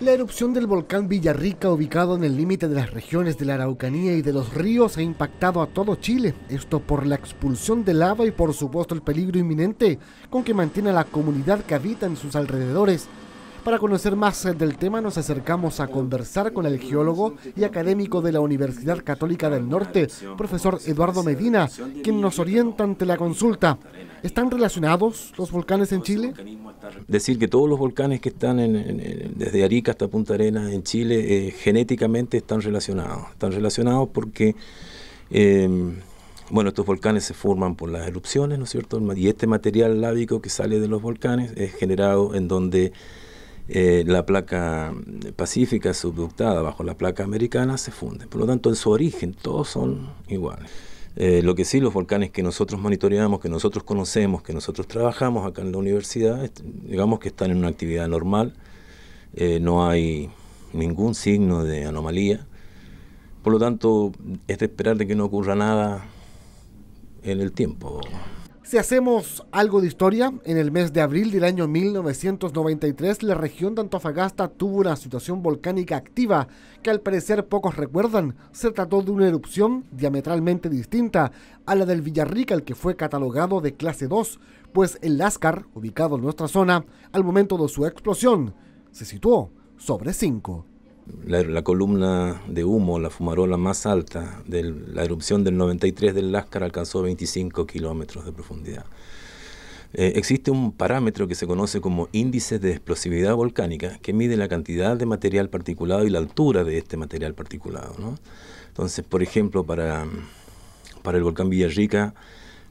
La erupción del volcán Villarrica, ubicado en el límite de las regiones de la Araucanía y de los ríos, ha impactado a todo Chile, esto por la expulsión de lava y por supuesto el peligro inminente con que mantiene a la comunidad que habita en sus alrededores para conocer más eh, del tema nos acercamos a conversar con el geólogo y académico de la Universidad Católica del Norte, profesor Eduardo Medina, quien nos orienta ante la consulta. ¿Están relacionados los volcanes en Chile? Decir que todos los volcanes que están desde Arica hasta Punta Arenas en Chile eh, genéticamente están relacionados. Están relacionados porque... Em, bueno, estos volcanes se forman por las erupciones, ¿no es cierto? Y este material lábico que sale de los volcanes es generado en donde eh, la placa pacífica subductada bajo la placa americana se funde. Por lo tanto, en su origen todos son iguales. Eh, lo que sí, los volcanes que nosotros monitoreamos, que nosotros conocemos, que nosotros trabajamos acá en la universidad, digamos que están en una actividad normal, eh, no hay ningún signo de anomalía. Por lo tanto, es de esperar de que no ocurra nada en el tiempo. Si hacemos algo de historia, en el mes de abril del año 1993 la región de Antofagasta tuvo una situación volcánica activa que al parecer pocos recuerdan. Se trató de una erupción diametralmente distinta a la del Villarrica, el que fue catalogado de clase 2, pues el Láscar, ubicado en nuestra zona, al momento de su explosión, se situó sobre 5 la, columna de humo, la fumarola más alta de la erupción del 93 del Láscar alcanzó 25 kilómetros de profundidad. Eh, existe un parámetro que se conoce como índice de explosividad volcánica, que mide la cantidad de material particulado y la altura de este material particulado. Entonces, por ejemplo, para, para el volcán Villarrica,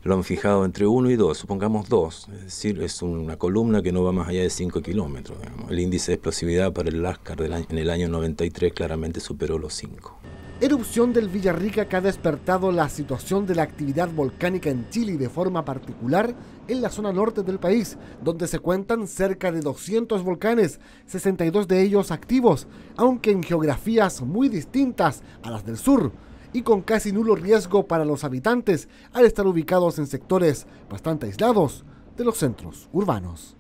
lo han fijado entre 1 y 2, supongamos 2, es decir, es una columna que no va más allá de 5 kilómetros. El índice de explosividad para el Lascar en el año 93 claramente superó los 5. Erupción del Villarrica que ha despertado la situación de la actividad volcánica en Chile de forma particular en la zona norte del país, donde se cuentan cerca de 200 volcanes, 62 de ellos activos, aunque en geografías muy distintas a las del sur, y con casi nulo riesgo para los habitantes al estar ubicados en sectores bastante aislados de los centros urbanos.